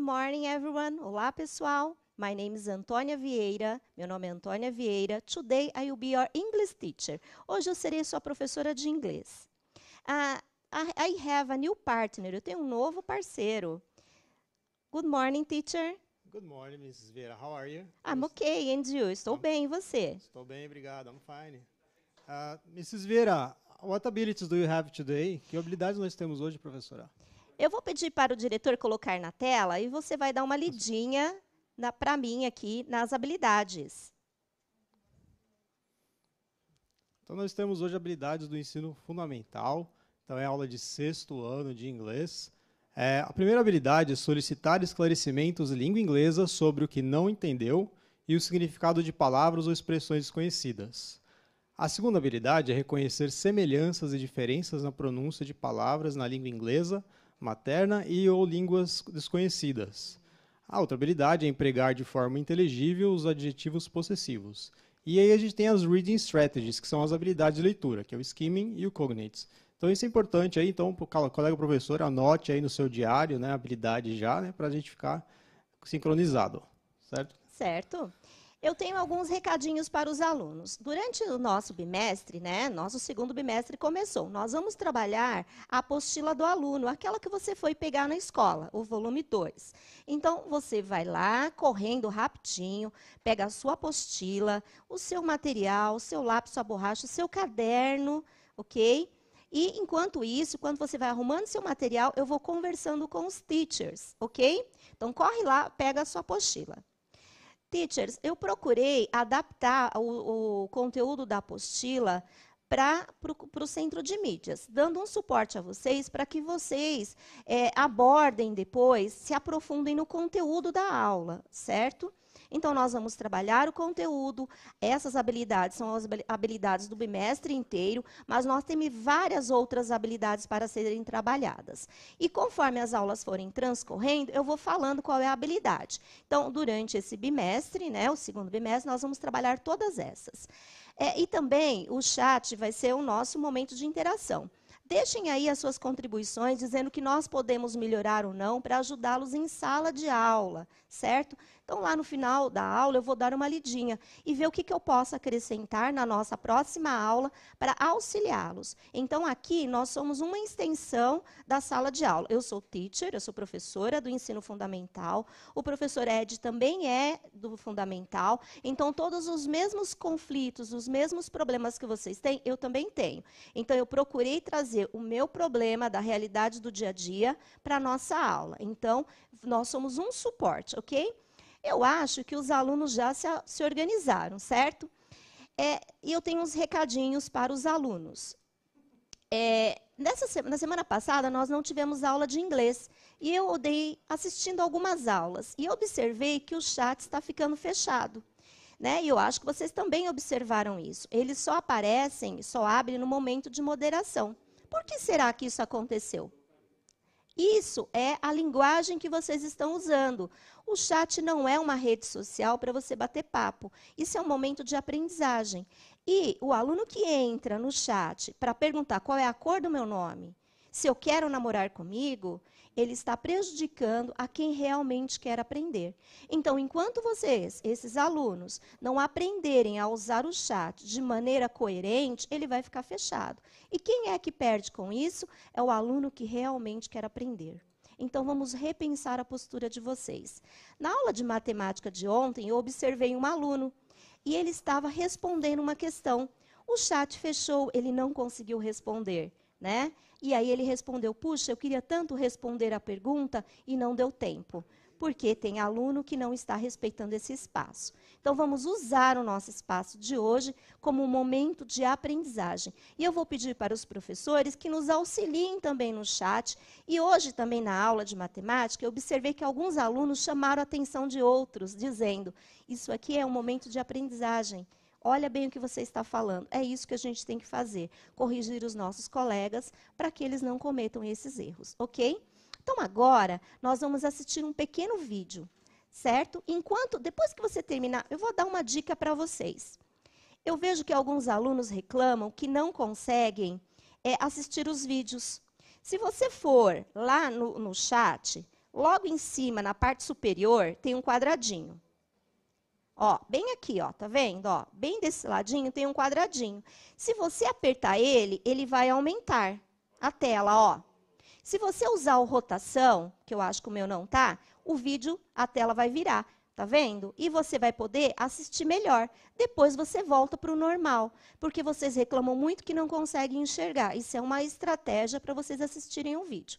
morning, everyone. Olá, pessoal. My name is Antônia Vieira. Meu nome é Antônia Vieira. Today I will be your English teacher. Hoje eu serei sua professora de inglês. Uh, I have a new partner. Eu tenho um novo parceiro. Good morning, teacher. Good morning, Mrs. Vieira. How are you? I'm okay, and you? Estou I'm, bem, e você? Estou bem, obrigado. I'm fine. Uh, ah, Mrs. Vieira, what abilities do you have today? Que habilidades nós temos hoje, professora? Eu vou pedir para o diretor colocar na tela e você vai dar uma tá lidinha para mim aqui nas habilidades. Então, nós temos hoje habilidades do ensino fundamental. Então, é aula de sexto ano de inglês. É, a primeira habilidade é solicitar esclarecimentos em língua inglesa sobre o que não entendeu e o significado de palavras ou expressões desconhecidas. A segunda habilidade é reconhecer semelhanças e diferenças na pronúncia de palavras na língua inglesa materna e ou línguas desconhecidas. A outra habilidade é empregar de forma inteligível os adjetivos possessivos. E aí a gente tem as reading strategies, que são as habilidades de leitura, que é o skimming e o cognates. Então isso é importante aí, então, colega professor, anote aí no seu diário, né, a habilidade já, né, para a gente ficar sincronizado, certo? Certo eu tenho alguns recadinhos para os alunos. Durante o nosso bimestre, né, nosso segundo bimestre começou, nós vamos trabalhar a apostila do aluno, aquela que você foi pegar na escola, o volume 2. Então, você vai lá, correndo rapidinho, pega a sua apostila, o seu material, o seu lápis, sua borracha, o seu caderno, ok? E, enquanto isso, quando você vai arrumando seu material, eu vou conversando com os teachers, ok? Então, corre lá, pega a sua apostila. Teachers, eu procurei adaptar o, o conteúdo da apostila para o centro de mídias, dando um suporte a vocês para que vocês é, abordem depois, se aprofundem no conteúdo da aula, certo? Então, nós vamos trabalhar o conteúdo, essas habilidades são as habilidades do bimestre inteiro, mas nós temos várias outras habilidades para serem trabalhadas. E conforme as aulas forem transcorrendo, eu vou falando qual é a habilidade. Então, durante esse bimestre, né, o segundo bimestre, nós vamos trabalhar todas essas. É, e também o chat vai ser o nosso momento de interação. Deixem aí as suas contribuições, dizendo que nós podemos melhorar ou não para ajudá-los em sala de aula, certo? Então, lá no final da aula, eu vou dar uma lidinha e ver o que, que eu posso acrescentar na nossa próxima aula para auxiliá-los. Então, aqui nós somos uma extensão da sala de aula. Eu sou teacher, eu sou professora do ensino fundamental, o professor Ed também é do fundamental. Então, todos os mesmos conflitos, os mesmos problemas que vocês têm, eu também tenho. Então, eu procurei trazer o meu problema da realidade do dia a dia para a nossa aula. Então, nós somos um suporte, ok? Eu acho que os alunos já se, se organizaram, certo? É, e eu tenho uns recadinhos para os alunos. É, nessa, na semana passada, nós não tivemos aula de inglês. E eu odeio assistindo algumas aulas. E observei que o chat está ficando fechado. Né? E eu acho que vocês também observaram isso. Eles só aparecem, só abrem no momento de moderação. Por que será que isso aconteceu? Isso é a linguagem que vocês estão usando. O chat não é uma rede social para você bater papo. Isso é um momento de aprendizagem. E o aluno que entra no chat para perguntar qual é a cor do meu nome, se eu quero namorar comigo, ele está prejudicando a quem realmente quer aprender. Então, enquanto vocês, esses alunos, não aprenderem a usar o chat de maneira coerente, ele vai ficar fechado. E quem é que perde com isso? É o aluno que realmente quer aprender. Então, vamos repensar a postura de vocês. Na aula de matemática de ontem, eu observei um aluno e ele estava respondendo uma questão. O chat fechou, ele não conseguiu responder né? E aí ele respondeu: "Puxa, eu queria tanto responder a pergunta e não deu tempo, porque tem aluno que não está respeitando esse espaço". Então vamos usar o nosso espaço de hoje como um momento de aprendizagem. E eu vou pedir para os professores que nos auxiliem também no chat. E hoje também na aula de matemática, eu observei que alguns alunos chamaram a atenção de outros, dizendo: "Isso aqui é um momento de aprendizagem" olha bem o que você está falando. É isso que a gente tem que fazer, corrigir os nossos colegas para que eles não cometam esses erros, ok? Então agora nós vamos assistir um pequeno vídeo, certo? Enquanto depois que você terminar, eu vou dar uma dica para vocês. Eu vejo que alguns alunos reclamam que não conseguem é, assistir os vídeos. Se você for lá no, no chat, logo em cima, na parte superior, tem um quadradinho. Ó, bem aqui, ó, tá vendo? Ó, bem desse ladinho tem um quadradinho. Se você apertar ele, ele vai aumentar a tela, ó. Se você usar o rotação, que eu acho que o meu não tá, o vídeo, a tela vai virar, tá vendo? E você vai poder assistir melhor. Depois você volta para o normal, porque vocês reclamam muito que não conseguem enxergar. Isso é uma estratégia para vocês assistirem o vídeo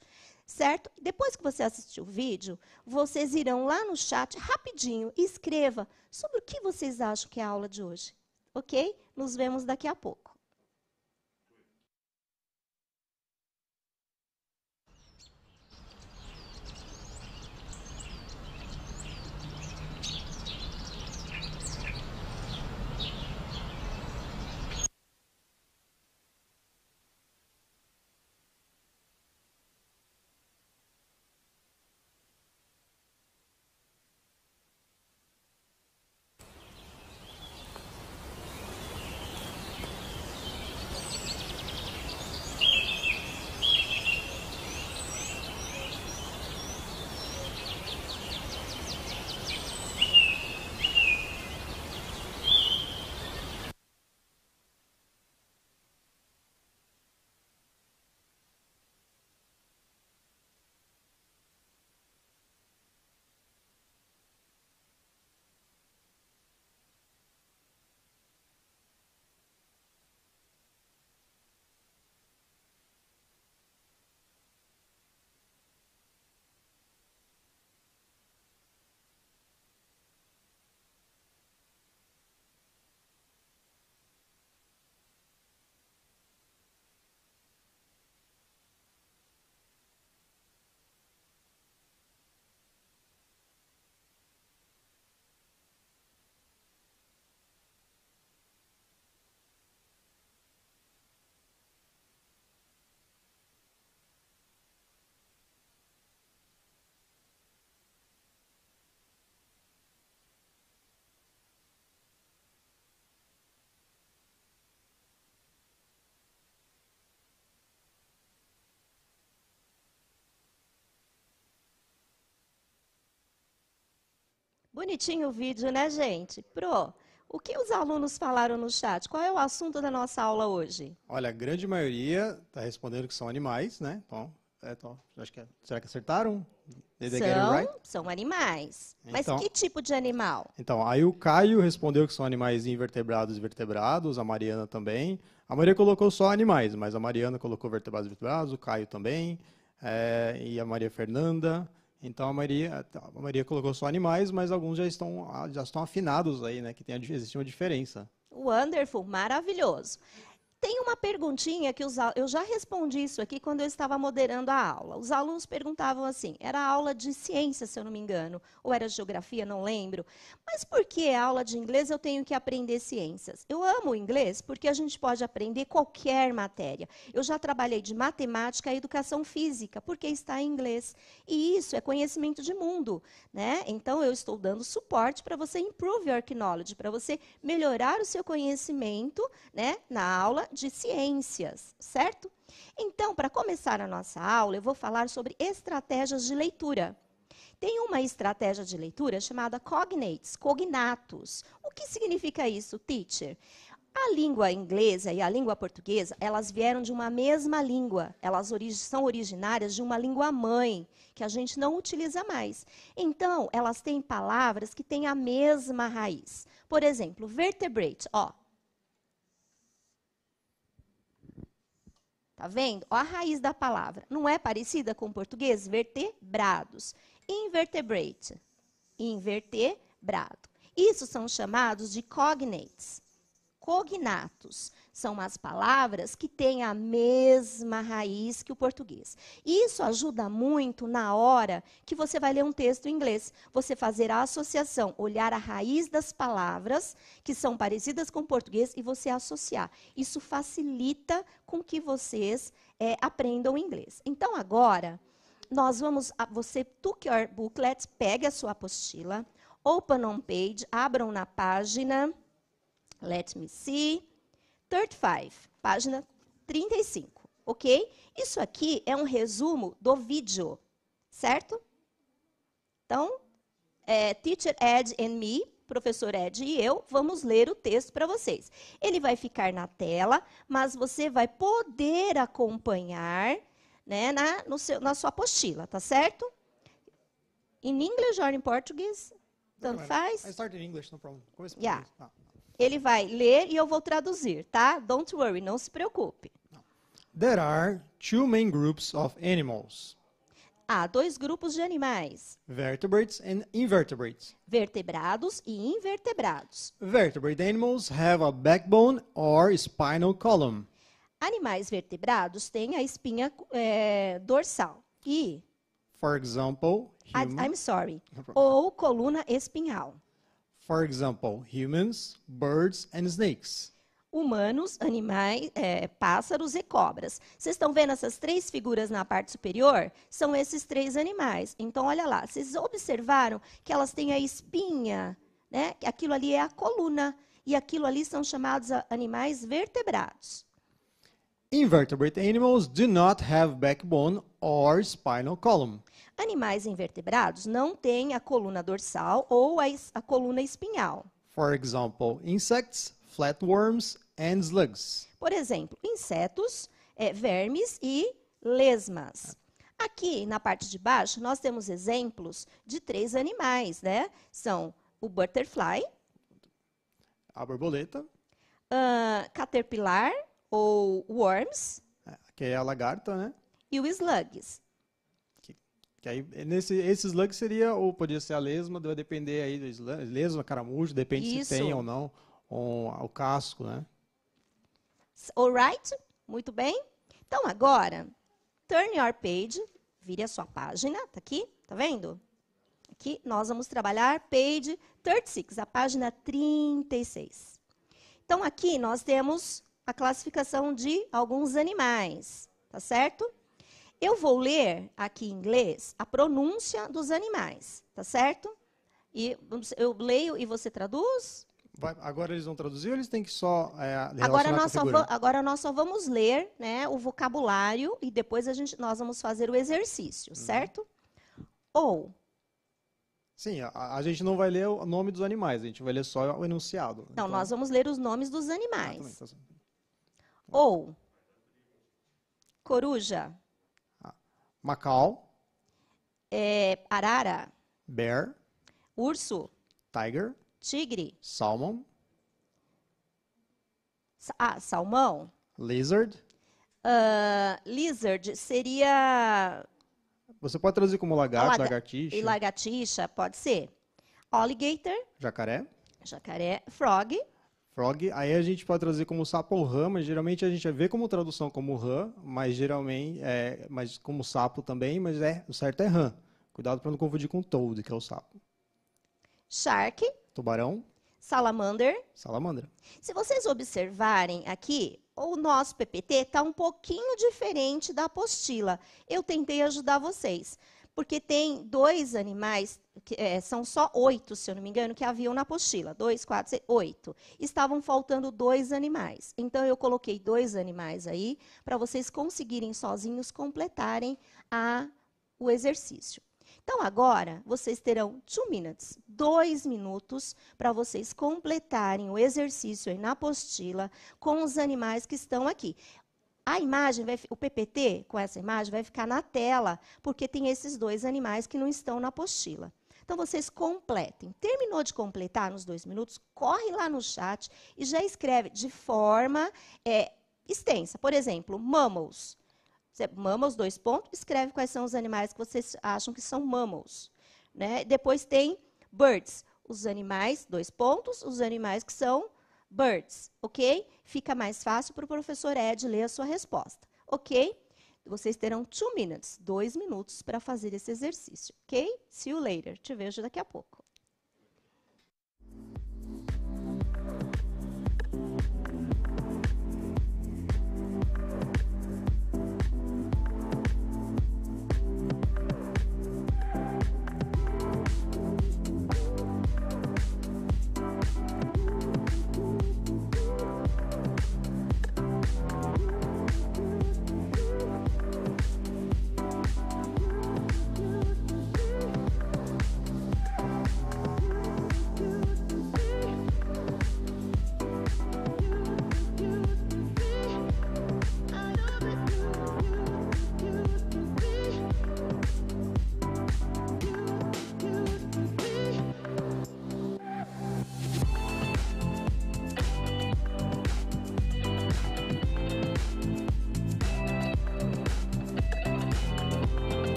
certo? Depois que você assistir o vídeo, vocês irão lá no chat rapidinho e escreva sobre o que vocês acham que é a aula de hoje, ok? Nos vemos daqui a pouco. Bonitinho o vídeo, né, gente? Pro, o que os alunos falaram no chat? Qual é o assunto da nossa aula hoje? Olha, a grande maioria está respondendo que são animais, né? Bom, então, é, tô, então, acho que é, será que acertaram? São, right? são animais. Então, Mas que tipo de animal? Então, aí o Caio respondeu que são animais invertebrados e vertebrados, a Mariana também. A Maria colocou só animais, mas a Mariana colocou vertebrados e vertebrados, o Caio também, é, e a Maria Fernanda. Então a maioria, tá, a maioria colocou só animais, mas alguns já estão, já estão afinados aí, né? Que tem, existe uma diferença. Wonderful, maravilhoso. Tem uma perguntinha que os, eu já respondi isso aqui quando eu estava moderando a aula. Os alunos perguntavam assim: era aula de ciência, se eu não me engano, ou era geografia, não lembro. Mas por que aula de inglês eu tenho que aprender ciências? Eu amo o inglês porque a gente pode aprender qualquer matéria. Eu já trabalhei de matemática e educação física, porque está em inglês. E isso é conhecimento de mundo. Né? Então, eu estou dando suporte para você improve your knowledge, para você melhorar o seu conhecimento né, na aula de ciências, certo? Então, para começar a nossa aula, eu vou falar sobre estratégias de leitura. Tem uma estratégia de leitura chamada cognates, cognatos. O que significa isso, teacher? A língua inglesa e a língua portuguesa, elas vieram de uma mesma língua. Elas orig são originárias de uma língua mãe, que a gente não utiliza mais. Então, elas têm palavras que têm a mesma raiz. Por exemplo, vertebrate, ó, Tá vendo? Ó a raiz da palavra. Não é parecida com o português? Vertebrados. Invertebrate. Invertebrado. Isso são chamados de cognates cognatos. São as palavras que têm a mesma raiz que o português. Isso ajuda muito na hora que você vai ler um texto em inglês. Você fazer a associação, olhar a raiz das palavras que são parecidas com o português e você associar. Isso facilita com que vocês é, aprendam inglês. Então, agora, nós vamos. A, você took your booklet, pegue a sua apostila, open on page, abram na página Let me see. 35, página 35, ok? Isso aqui é um resumo do vídeo, certo? Então, é, Teacher Ed and me, professor Ed e eu, vamos ler o texto para vocês. Ele vai ficar na tela, mas você vai poder acompanhar né, na, no seu, na sua apostila, tá certo? In English or in Portuguese? Tanto faz. I start in English, no problem. Começa yeah. Ah. Ele vai ler e eu vou traduzir, tá? Don't worry, não se preocupe. There are two main groups of animals. Há dois grupos de animais: vertebrates and invertebrates. Vertebrados e invertebrados. Vertebrate animals have a backbone or spinal column. Animais vertebrados têm a espinha é, dorsal e, for example, human... I'm sorry, ou coluna espinhal. For example, humans, birds and snakes. Humanos, animais, é, pássaros e cobras. Vocês estão vendo essas três figuras na parte superior? São esses três animais. Então, olha lá, vocês observaram que elas têm a espinha, né? Aquilo ali é a coluna. E aquilo ali são chamados animais vertebrados. Invertebrate animals do not have backbone or spinal column. Animais invertebrados não têm a coluna dorsal ou a, a coluna espinhal. For example, insects, flatworms and slugs. Por exemplo, insetos, é, vermes e lesmas. Aqui na parte de baixo nós temos exemplos de três animais, né? São o butterfly, a borboleta, uh, caterpillar ou worms. É, que é a lagarta, né? E o slugs. Que, que aí, nesse, esse slug seria, ou podia ser a lesma, vai depender aí do slug, lesma, caramujo, depende Isso. se tem ou não, o casco, né? Alright, muito bem. Então agora, turn your page, vire a sua página, tá aqui, tá vendo? Aqui nós vamos trabalhar page 36, a página 36. Então aqui nós temos a classificação de alguns animais, tá certo? Eu vou ler aqui em inglês a pronúncia dos animais, tá certo? E eu leio e você traduz? Vai, agora eles vão traduzir ou eles têm que só é, agora nós só, agora nós só vamos ler né, o vocabulário e depois a gente, nós vamos fazer o exercício, uhum. certo? Ou... Sim, a, a, gente não vai ler o nome dos animais, a gente vai ler só o enunciado. Não, então, nós vamos ler os nomes dos ah, tá animais. Ah, ou coruja, Macau, é, arara, bear, urso, tiger, tigre, salmon, sa- ah, salmão. lizard. Ah, lizard seria Você pode traduzir como lagarto, Laga- lagartixa, e lagartixa, pode ser. Alligator, jacaré, jacaré, frog, Frog, aí a gente pode trazer como sapo ou rã, mas geralmente a gente vê como tradução como rã, mas geralmente, é, mas como sapo também, mas é, o certo é rã. Cuidado para não confundir com toad, que é o sapo. Shark. Tubarão. Salamander. Salamandra. Se vocês observarem aqui, o nosso PPT está um pouquinho diferente da apostila. Eu tentei ajudar vocês, porque tem dois animais que, é, são só oito, se eu não me engano, que haviam na apostila. Dois, quatro, seis, oito. Estavam faltando dois animais. Então, eu coloquei dois animais aí para vocês conseguirem sozinhos completarem a, o exercício. Então, agora, vocês terão two minutes, dois minutos, para vocês completarem o exercício aí na apostila com os animais que estão aqui. A imagem, vai, o PPT com essa imagem vai ficar na tela, porque tem esses dois animais que não estão na apostila. Então vocês completem. Terminou de completar nos dois minutos, corre lá no chat e já escreve de forma é, extensa. Por exemplo, mammals. mammals dois pontos, escreve quais são os animais que vocês acham que são mammals. Né? Depois tem birds, os animais, dois pontos, os animais que são birds, ok? Fica mais fácil para o professor Ed ler a sua resposta, ok? Vocês terão two minutes, dois minutos, para fazer esse exercício, ok? See you later. Te vejo daqui a pouco.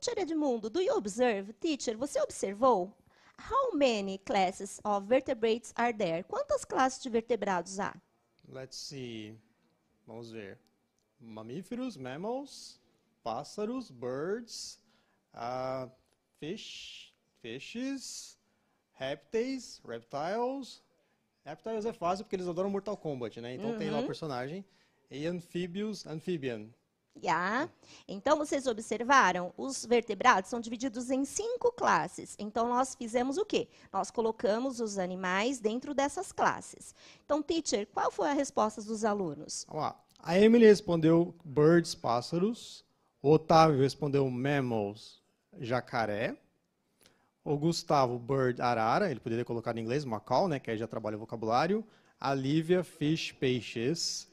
Teacher Edmundo, do you observe? Teacher, você observou? How many classes of vertebrates are there? Quantas classes de vertebrados há? Let's see. Vamos ver. Mamíferos, mammals, pássaros, birds, uh, fish, fishes, Reptiles, reptiles. Reptiles é fácil porque eles adoram Mortal Kombat, né? Então tem lá o uhum. personagem. E anfíbios, amphibian. Yeah. Então, vocês observaram, os vertebrados são divididos em cinco classes. Então, nós fizemos o quê? Nós colocamos os animais dentro dessas classes. Então, teacher, qual foi a resposta dos alunos? A Emily respondeu birds, pássaros. O Otávio respondeu mammals, jacaré. O Gustavo, bird, arara. Ele poderia colocar em inglês, macaw, né? Que aí já trabalha o vocabulário. A Lívia, fish, peixes.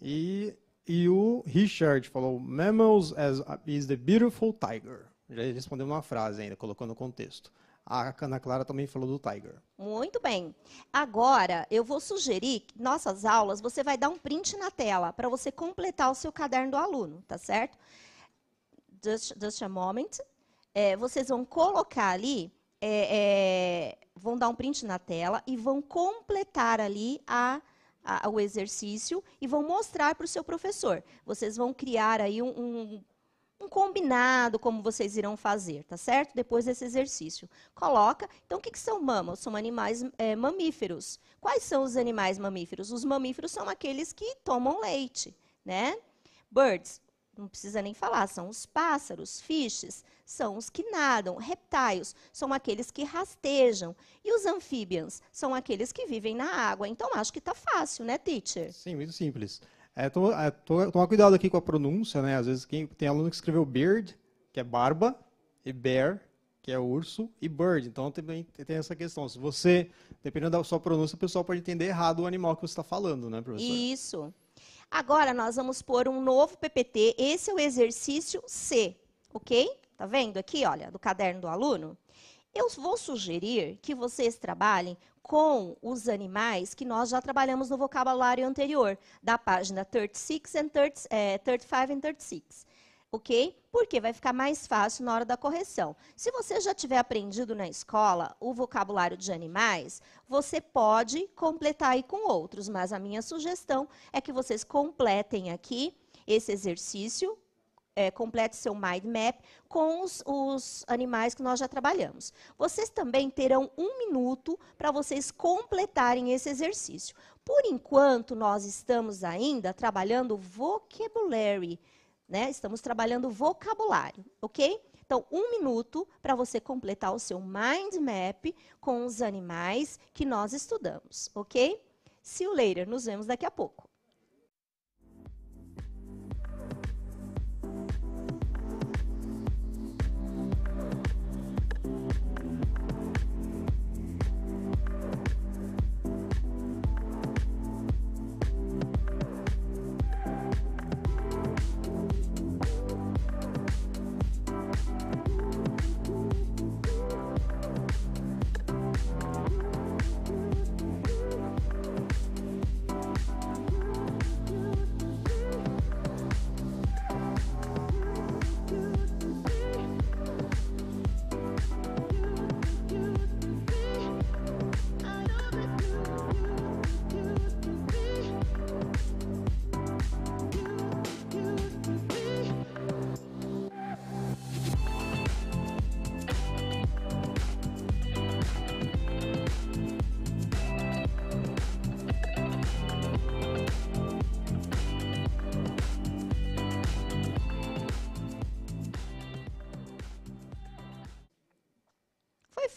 E e o Richard falou: Mammals as, is the beautiful tiger. Já respondeu uma frase ainda, colocando o contexto. A Ana Clara também falou do Tiger. Muito bem. Agora, eu vou sugerir que nossas aulas, você vai dar um print na tela para você completar o seu caderno do aluno, tá certo? Just, just a moment. É, vocês vão colocar ali, é, é, vão dar um print na tela e vão completar ali a a, o exercício e vão mostrar para o seu professor. Vocês vão criar aí um, um, um, combinado como vocês irão fazer, tá certo? Depois desse exercício. Coloca. Então, o que, que são mamas? São animais é, mamíferos. Quais são os animais mamíferos? Os mamíferos são aqueles que tomam leite, né? Birds, não precisa nem falar, são os pássaros, fiches, são os que nadam, reptiles, são aqueles que rastejam. E os anfíbios são aqueles que vivem na água. Então, acho que está fácil, né, teacher? Sim, muito simples. É, tô, é, tô, tomar cuidado aqui com a pronúncia, né? Às vezes quem, tem aluno que escreveu beard, que é barba, e bear, que é urso, e bird. Então também tem essa questão. Se você, dependendo da sua pronúncia, o pessoal pode entender errado o animal que você está falando, né, professor? Isso. Isso. Agora, nós vamos pôr um novo PPT. Esse é o exercício C, ok? Tá vendo aqui, olha, do caderno do aluno? Eu vou sugerir que vocês trabalhem com os animais que nós já trabalhamos no vocabulário anterior, da página 36 and 30, é, 35 and 36 ok? Porque vai ficar mais fácil na hora da correção. Se você já tiver aprendido na escola o vocabulário de animais, você pode completar aí com outros, mas a minha sugestão é que vocês completem aqui esse exercício é, complete seu mind map com os, os, animais que nós já trabalhamos. Vocês também terão um minuto para vocês completarem esse exercício. Por enquanto, nós estamos ainda trabalhando vocabulary, né? Estamos trabalhando vocabulário, ok? Então, um minuto para você completar o seu mind map com os animais que nós estudamos, ok? See you later. Nos vemos daqui a pouco.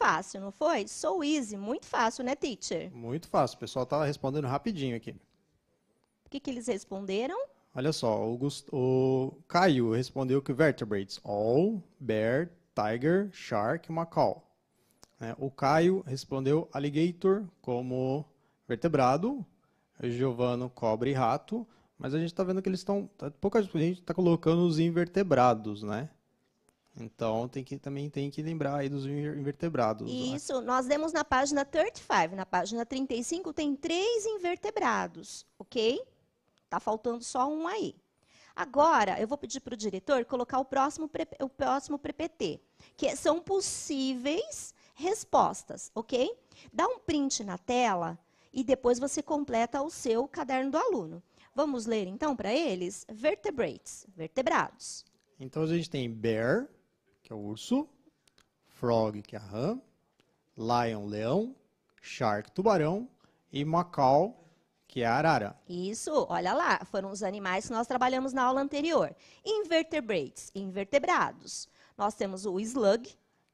fácil, não foi? Sou easy, muito fácil, né, teacher? Muito fácil. O pessoal tá respondendo rapidinho aqui. O que, que eles responderam? Olha só, o, Gust... o Caio respondeu que vertebrates, all, bear, tiger, shark, macaw. É, o Caio respondeu alligator como vertebrado, Giovano cobra e rato, mas a gente está vendo que eles estão, tá, pouca gente está colocando os invertebrados, né? Então tem que também tem que lembrar aí dos invertebrados. Isso, né? nós demos na página 35, na página 35 tem três invertebrados, ok? Tá faltando só um aí. Agora eu vou pedir para o diretor colocar o próximo o próximo PPT, que é, são possíveis respostas, ok? Dá um print na tela e depois você completa o seu caderno do aluno. Vamos ler então para eles vertebrates, vertebrados. Então a gente tem bear, que é o urso, frog, que é a rã, lion, leão, shark, tubarão e macaw que é a arara. Isso, olha lá, foram os animais que nós trabalhamos na aula anterior. Invertebrates, invertebrados. Nós temos o slug,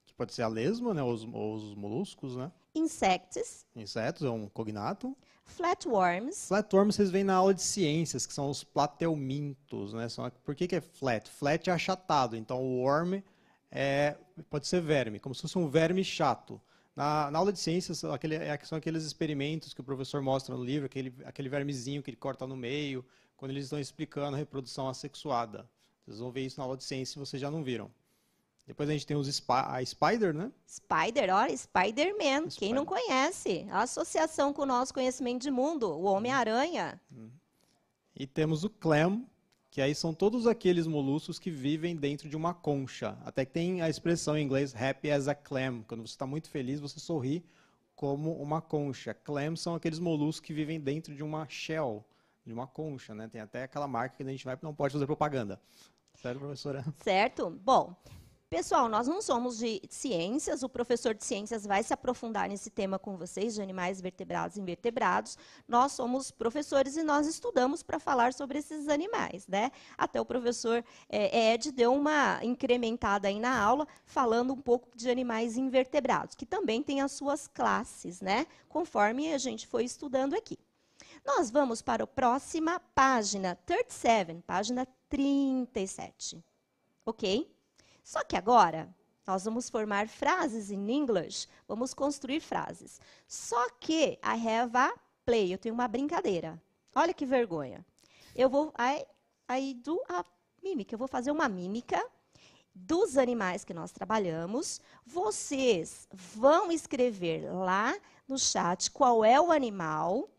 que pode ser a lesma, né, os, os moluscos, né? Insects. Insetos é um cognato. Flatworms. Flatworms vocês veem na aula de ciências, que são os platelmintos, né? São, por que, que é flat? Flat é achatado, então o worm é, pode ser verme, como se fosse um verme chato. Na, na aula de ciências, aquele, é, são aqueles experimentos que o professor mostra no livro, aquele, aquele vermezinho que ele corta no meio, quando eles estão explicando a reprodução assexuada. Vocês vão ver isso na aula de ciência se vocês já não viram. Depois a gente tem os a Spider, né? Spider, olha, Spider-Man. Spider. Quem não conhece? A associação com o nosso conhecimento de mundo, o Homem-Aranha. Hum. E temos o Clem, que aí são todos aqueles moluscos que vivem dentro de uma concha. Até que tem a expressão em inglês happy as a clam. Quando você está muito feliz, você sorri como uma concha. Clams são aqueles moluscos que vivem dentro de uma shell, de uma concha, né? Tem até aquela marca que a gente vai não pode fazer propaganda. Certo, professora? Certo. Bom, Pessoal, nós não somos de ciências, o professor de ciências vai se aprofundar nesse tema com vocês, de animais vertebrados e invertebrados. Nós somos professores e nós estudamos para falar sobre esses animais. Né? Até o professor é, é, Ed deu uma incrementada aí na aula, falando um pouco de animais invertebrados, que também tem as suas classes, né? conforme a gente foi estudando aqui. Nós vamos para a próxima página, 37, página 37. Ok? Só que agora, nós vamos formar frases em inglês, vamos construir frases. Só que I have a play, eu tenho uma brincadeira. Olha que vergonha. Eu vou, I, I do a mímica, eu vou fazer uma mímica dos animais que nós trabalhamos. Vocês vão escrever lá no chat qual é o animal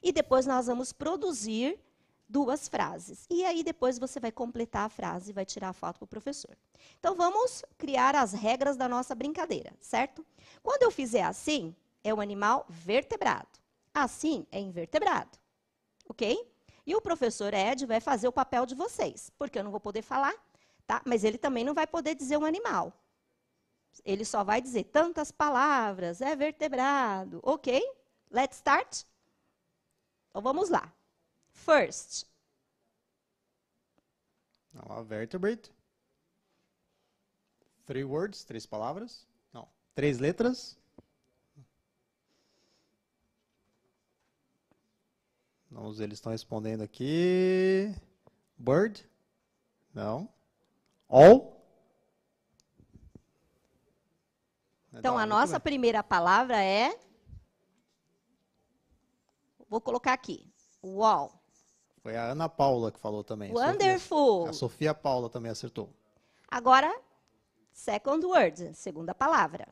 e depois nós vamos produzir duas frases. E aí depois você vai completar a frase e vai tirar a foto para o professor. Então vamos criar as regras da nossa brincadeira, certo? Quando eu fizer assim, é um animal vertebrado. Assim é invertebrado. OK? E o professor Ed vai fazer o papel de vocês, porque eu não vou poder falar, tá? Mas ele também não vai poder dizer um animal. Ele só vai dizer tantas palavras, é vertebrado, OK? Let's start. Então vamos lá first. Olha vertebrate. Three words, três palavras. Não, três letras. Vamos ver, eles estão respondendo aqui. Bird? Não. All? É então, a nossa primeira palavra é. Vou colocar aqui. Wall. Foi a Ana Paula que falou também. Wonderful. A Sofia, Paula também acertou. Agora, second word, segunda palavra.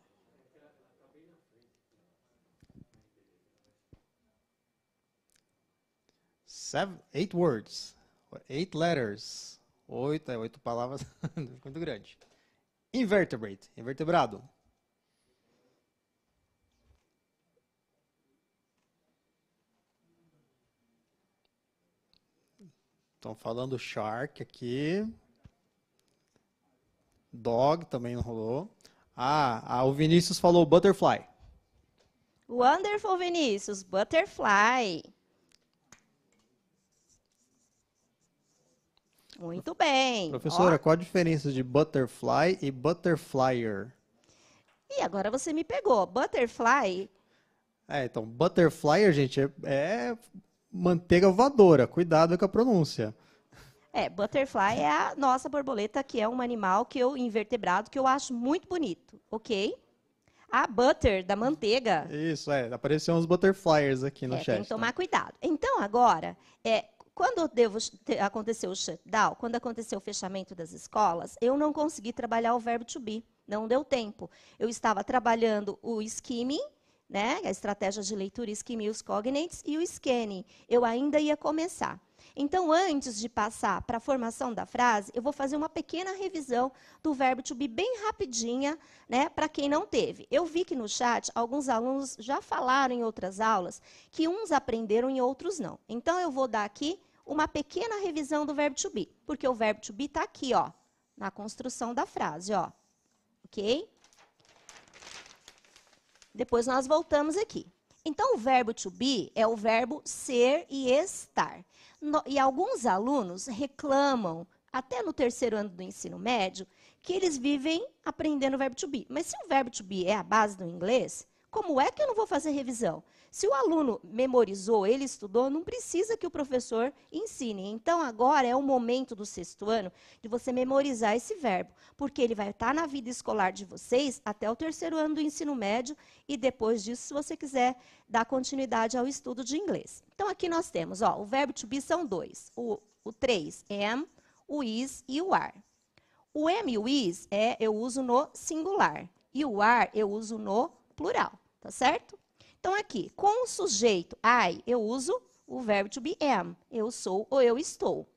Seven, eight words. Eight letters. Oito, é oito palavras. Muito grande. Invertebrate, invertebrado. Estão falando shark aqui. Dog também não rolou. Ah, ah, o Vinícius falou butterfly. Wonderful, Vinícius. Butterfly. Muito bem. Professora, Ó. qual a diferença de butterfly e butterflyer? E agora você me pegou. Butterfly. É, então, butterflyer, gente, é, é manteiga voadora. Cuidado com a pronúncia. É, butterfly é a nossa borboleta, que é um animal que eu invertebrado que eu acho muito bonito, ok? A butter da manteiga. Isso é, apareceu uns butterflies aqui no é, chat. Tem que tá? tomar cuidado. Então agora, é, quando devo, aconteceu o shutdown, quando aconteceu o fechamento das escolas, eu não consegui trabalhar o verbo to be, não deu tempo. Eu estava trabalhando o skimming né? A estratégia de leitura Skimmius Cognates e o Scanning. Eu ainda ia começar. Então, antes de passar para a formação da frase, eu vou fazer uma pequena revisão do verbo to be bem rapidinha, né, para quem não teve. Eu vi que no chat alguns alunos já falaram em outras aulas que uns aprenderam e outros não. Então, eu vou dar aqui uma pequena revisão do verbo to be, porque o verbo to be está aqui, ó, na construção da frase, ó. OK? Depois nós voltamos aqui. Então, o verbo to be é o verbo ser e estar. No, e alguns alunos reclamam, até no terceiro ano do ensino médio, que eles vivem aprendendo o verbo to be. Mas se o verbo to be é a base do inglês, como é que eu não vou fazer revisão? Se o aluno memorizou, ele estudou, não precisa que o professor ensine. Então, agora é o momento do sexto ano de você memorizar esse verbo, porque ele vai estar na vida escolar de vocês até o terceiro ano do ensino médio e depois disso, se você quiser dar continuidade ao estudo de inglês. Então, aqui nós temos ó, o verbo to be são dois: o, o três, am, o is e o are. O am e o is é, eu uso no singular e o are eu uso no plural, tá certo? Então, aqui, com o sujeito I, eu uso o verbo to be am. Eu sou ou eu estou.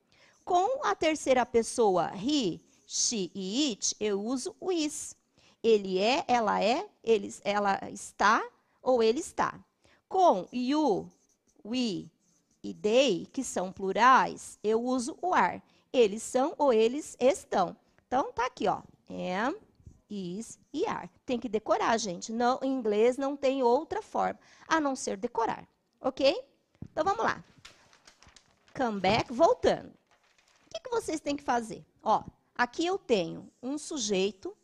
Com a terceira pessoa he, she e it, eu uso o is. Ele é, ela é, eles, ela está ou ele está. Com you, we e they, que são plurais, eu uso o are. Eles são ou eles estão. Então, tá aqui, ó. Am, is e are. Tem que decorar, gente. Não, em inglês não tem outra forma a não ser decorar. Ok? Então vamos lá. Come back, voltando. O que, que vocês têm que fazer? Ó, aqui eu tenho um sujeito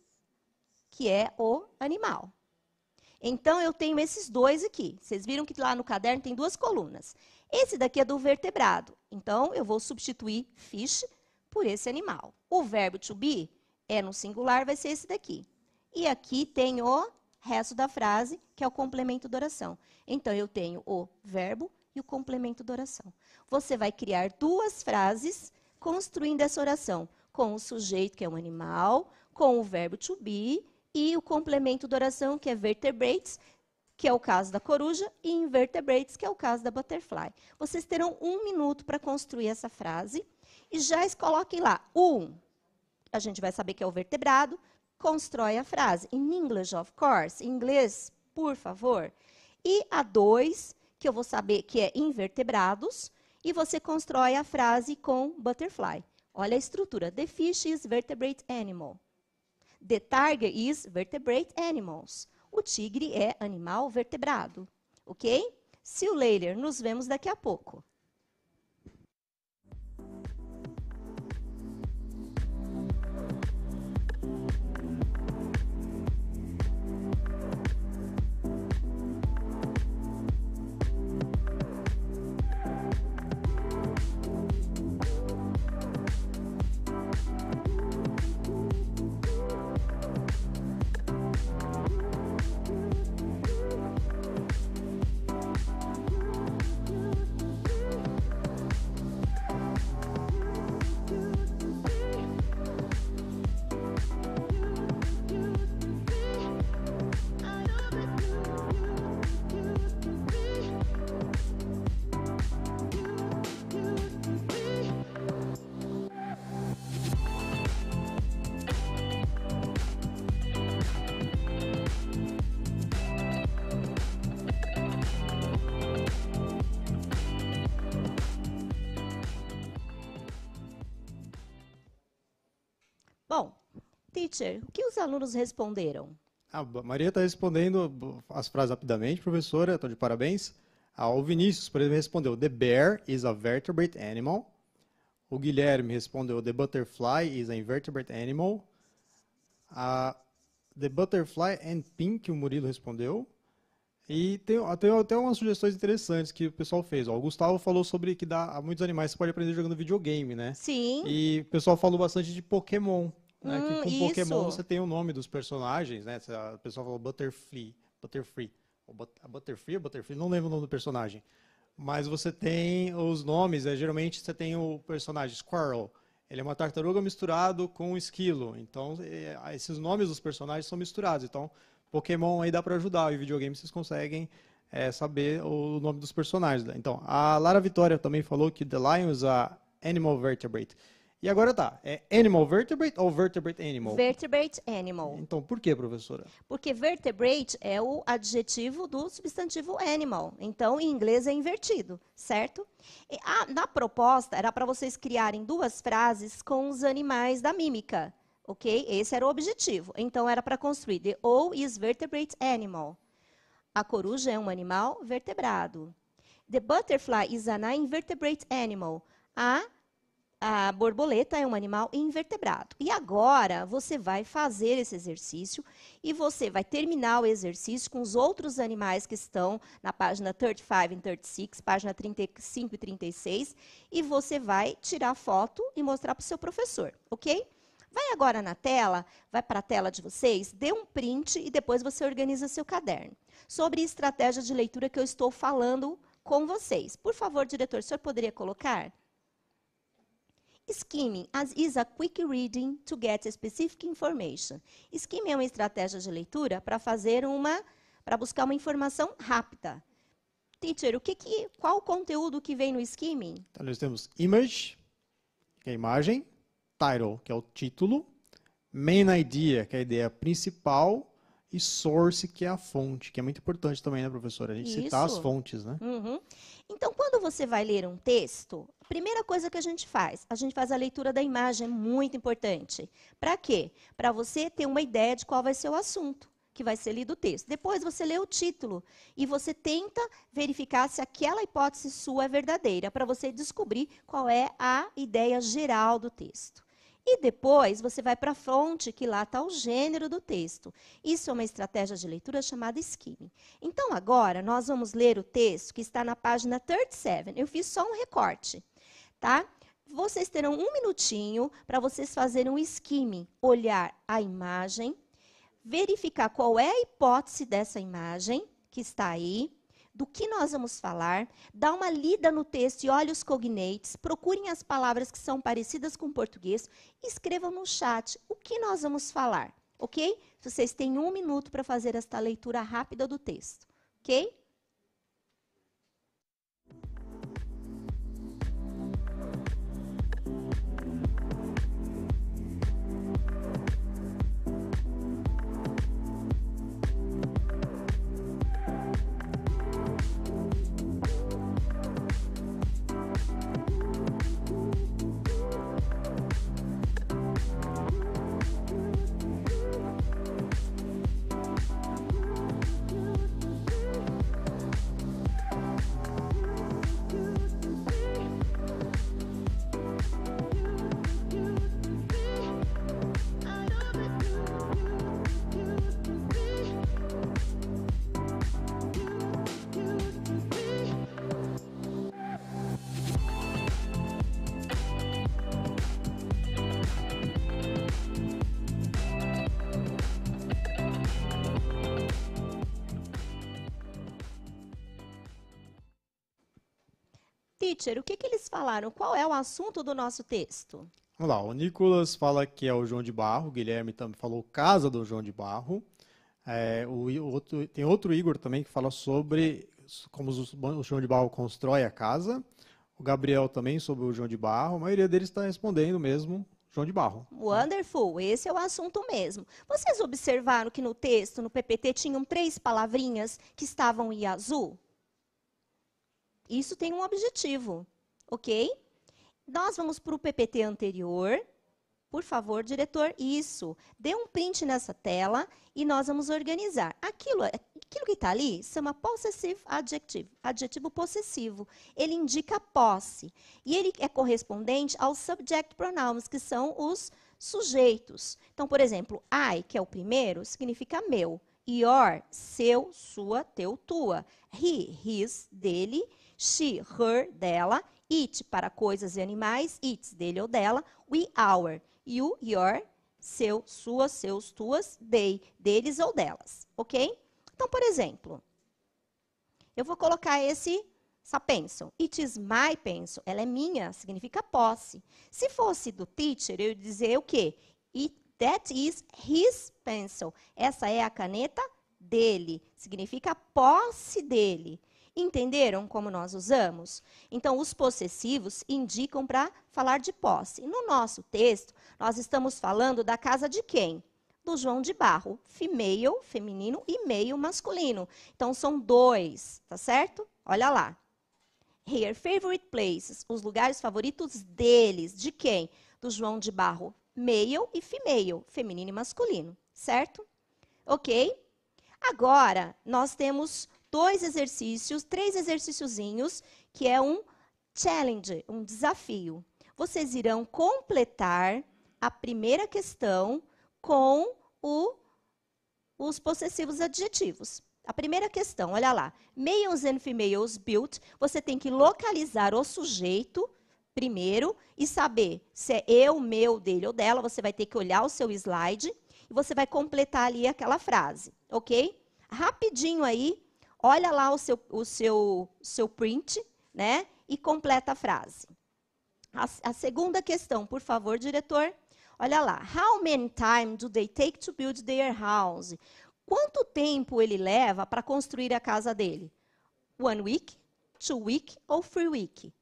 que é o animal. Então eu tenho esses dois aqui. Vocês viram que lá no caderno tem duas colunas. Esse daqui é do vertebrado. Então eu vou substituir fish por esse animal. O verbo to be é no singular, vai ser esse daqui. E aqui tem o resto da frase, que é o complemento da oração. Então, eu tenho o verbo e o complemento da oração. Você vai criar duas frases construindo essa oração, com o sujeito, que é um animal, com o verbo to be e o complemento da oração, que é vertebrates, que é o caso da coruja, e invertebrates, que é o caso da butterfly. Vocês terão um minuto para construir essa frase e já coloquem lá um, a gente vai saber que é o vertebrado, constrói a frase. In English, of course. Em inglês, por favor. E a 2, que eu vou saber que é invertebrados, e você constrói a frase com butterfly. Olha a estrutura. The fish is vertebrate animal. The tiger is vertebrate animals. O tigre é animal vertebrado. Ok? See you later. Nos vemos daqui a pouco. teacher, o que os alunos responderam? Ah, a Maria está respondendo as frases rapidamente, professora, estou de parabéns. Ah, o Vinícius, por exemplo, respondeu: The bear is a vertebrate animal. O Guilherme respondeu: The butterfly is an invertebrate animal. Uh, the butterfly and pink, o Murilo respondeu. E tem, até até umas sugestões interessantes que o pessoal fez. o Gustavo falou sobre que dá, muitos animais você pode aprender jogando videogame, né? Sim. E o pessoal falou bastante de Pokémon. Né? Hum, que com Pokémon você tem o nome dos personagens, né? A pessoa falou Butterfree, Butterfree. A Butterfree, Butterfree, não lembro o nome do personagem. Mas você tem os nomes, né? geralmente você tem o personagem Squirrel. Ele é uma tartaruga misturado com um esquilo. Então, é, esses nomes dos personagens são misturados. Então, Pokémon aí dá para ajudar. E videogame vocês conseguem é, saber o nome dos personagens. Né? Então, a Lara Vitória também falou que The Lion usa Animal Vertebrate. E agora tá, é animal vertebrate ou vertebrate animal? Vertebrate animal. Então, por que, professora? Porque vertebrate é o adjetivo do substantivo animal. Então, em inglês é invertido, certo? E a, ah, na proposta, era para vocês criarem duas frases com os animais da mímica, ok? Esse era o objetivo. Então, era para construir the O is vertebrate animal. A coruja é um animal vertebrado. The butterfly is an invertebrate animal. A a borboleta é um animal invertebrado. E agora você vai fazer esse exercício e você vai terminar o exercício com os outros animais que estão na página 35 e 36, página 35 e 36, e você vai tirar foto e mostrar para o seu professor, ok? Vai agora na tela, vai para a tela de vocês, dê um print e depois você organiza seu caderno. Sobre estratégia de leitura que eu estou falando com vocês. Por favor, diretor, o senhor poderia colocar? Skimming is a quick reading to get specific information. Skimming é uma estratégia de leitura para fazer uma, para buscar uma informação rápida. Teacher, o que, que qual o conteúdo que vem no skimming? Então, nós temos image, que é a imagem, title, que é o título, main idea, que é a ideia principal, e source, que é a fonte, que é muito importante também, né, professora? A gente Isso. citar as fontes, né? Uhum. Então, quando você vai ler um texto, primeira coisa que a gente faz, a gente faz a leitura da imagem, é muito importante. Para quê? Para você ter uma ideia de qual vai ser o assunto que vai ser lido o texto. Depois você lê o título e você tenta verificar se aquela hipótese sua é verdadeira, para você descobrir qual é a ideia geral do texto. E depois você vai para a fonte que lá está o gênero do texto. Isso é uma estratégia de leitura chamada skimming. Então agora nós vamos ler o texto que está na página 37. Eu fiz só um recorte tá? Vocês terão um minutinho para vocês fazerem um skimming, olhar a imagem, verificar qual é a hipótese dessa imagem que está aí, do que nós vamos falar, dá uma lida no texto e olha os cognates, procurem as palavras que são parecidas com o português, escrevam no chat o que nós vamos falar, ok? Vocês têm um minuto para fazer esta leitura rápida do texto, ok? o que, que eles falaram? Qual é o assunto do nosso texto? Vamos lá, o Nicolas fala que é o João de Barro, o Guilherme também falou Casa do João de Barro. É, o, outro, tem outro Igor também que fala sobre como o João de Barro constrói a casa. O Gabriel também sobre o João de Barro. A maioria deles está respondendo mesmo João de Barro. Wonderful, esse é o assunto mesmo. Vocês observaram que no texto, no PPT, tinham três palavrinhas que estavam em azul? Isso tem um objetivo, ok? Nós vamos para o PPT anterior. Por favor, diretor, isso. Dê um print nessa tela e nós vamos organizar. Aquilo, aquilo que está ali chama possessive adjective, adjetivo possessivo. Ele indica posse. E ele é correspondente aos subject pronouns, que são os sujeitos. Então, por exemplo, I, que é o primeiro, significa meu. Your, seu, sua, teu, tua. He, his, dele she, her, dela, it para coisas e animais, its dele ou dela, we, our, you, your, seu, sua, seus, tuas, they, deles ou delas, ok? Então, por exemplo, eu vou colocar esse essa pencil. It is my pencil. Ela é minha, significa posse. Se fosse do teacher, eu ia dizer o quê? It, that is his pencil. Essa é a caneta dele. Significa posse dele. Entenderam como nós usamos? Então, os possessivos indicam para falar de posse. No nosso texto, nós estamos falando da casa de quem? Do João de Barro, female, feminino, e meio, masculino. Então, são dois, tá certo? Olha lá. Here, favorite places, os lugares favoritos deles. De quem? Do João de Barro, male e female, feminino e masculino, certo? Ok? Agora, nós temos dois exercícios, três exercíciozinhos, que é um challenge, um desafio. Vocês irão completar a primeira questão com o, os possessivos adjetivos. A primeira questão, olha lá. Males and females built. Você tem que localizar o sujeito primeiro e saber se é eu, meu, dele ou dela. Você vai ter que olhar o seu slide e você vai completar ali aquela frase, ok? Rapidinho aí, olha lá o seu, o seu, seu print, né? E completa a frase. A, a segunda questão, por favor, diretor. Olha lá. How many time do they take to build their house? Quanto tempo ele leva para construir a casa dele? One week, two week ou three week?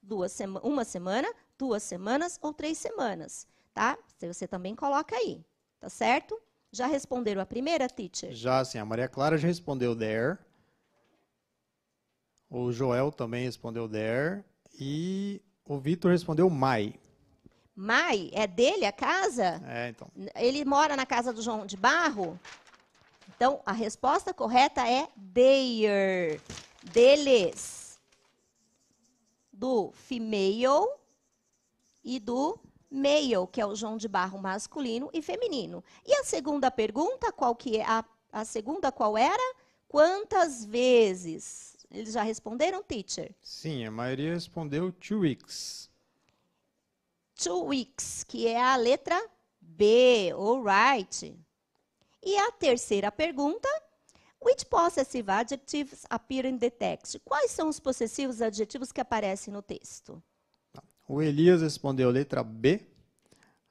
Duas sema uma semana, duas semanas ou três semanas, tá? Você também coloca aí, tá certo? Já responderam a primeira, teacher? Já, sim. A Maria Clara já respondeu there. O Joel também respondeu there. E o Vitor respondeu my. Mai, é dele a casa? É, então. Ele mora na casa do João de Barro? Então, a resposta correta é their. Deles. Do female e do male, que é o João de Barro masculino e feminino. E a segunda pergunta, qual que é? A, a segunda qual era? Quantas vezes? Eles já responderam, teacher? Sim, a maioria respondeu two weeks. Two weeks, que é a letra B, alright. E a terceira pergunta, which possessive adjectives appear in the text? Quais são os possessivos adjetivos que aparecem no texto? O Elias respondeu letra B,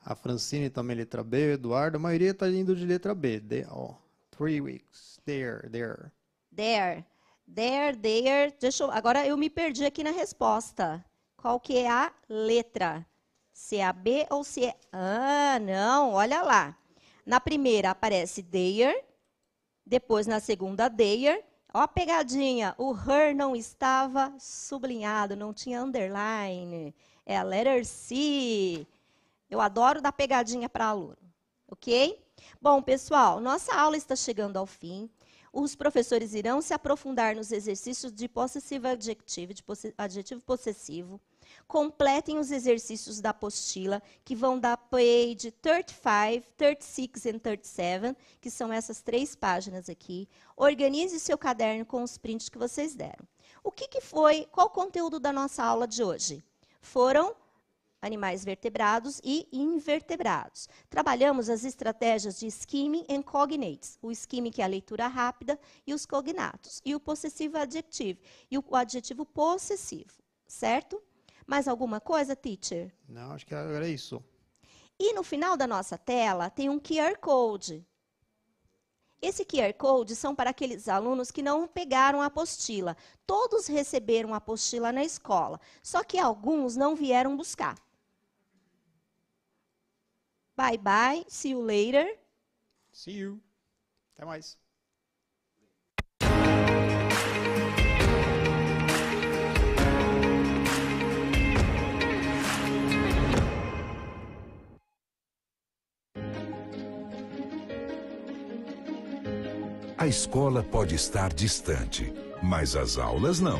a Francine também letra B, o Eduardo, a maioria está indo de letra B, they oh, three weeks, there, there. There. There, there. Deixa eu, agora eu me perdi aqui na resposta. Qual que é a letra? Se é a B ou se é. Ah, não, olha lá. Na primeira aparece there, depois na segunda there. Ó a pegadinha, o her não estava sublinhado, não tinha underline. É a letter C. Eu adoro dar pegadinha para aluno, ok? Bom, pessoal, nossa aula está chegando ao fim os professores irão se aprofundar nos exercícios de possessivo adjetivo, de adjetivo possessivo. Completem os exercícios da apostila, que vão da page 35, 36 e 37, que são essas três páginas aqui. Organize seu caderno com os prints que vocês deram. O que, que foi, qual o conteúdo da nossa aula de hoje? Foram animais vertebrados e invertebrados. Trabalhamos as estratégias de skimming and cognates, o skimming que é a leitura rápida e os cognatos, e o possessivo adjetivo, e o adjetivo possessivo, certo? Mais alguma coisa, teacher? Não, acho que era é isso. E no final da nossa tela tem um QR Code. Esse QR Code são para aqueles alunos que não pegaram a apostila. Todos receberam a apostila na escola, só que alguns não vieram buscar. Bye bye, see you later. See you. Até mais. A escola pode estar distante, mas as aulas não.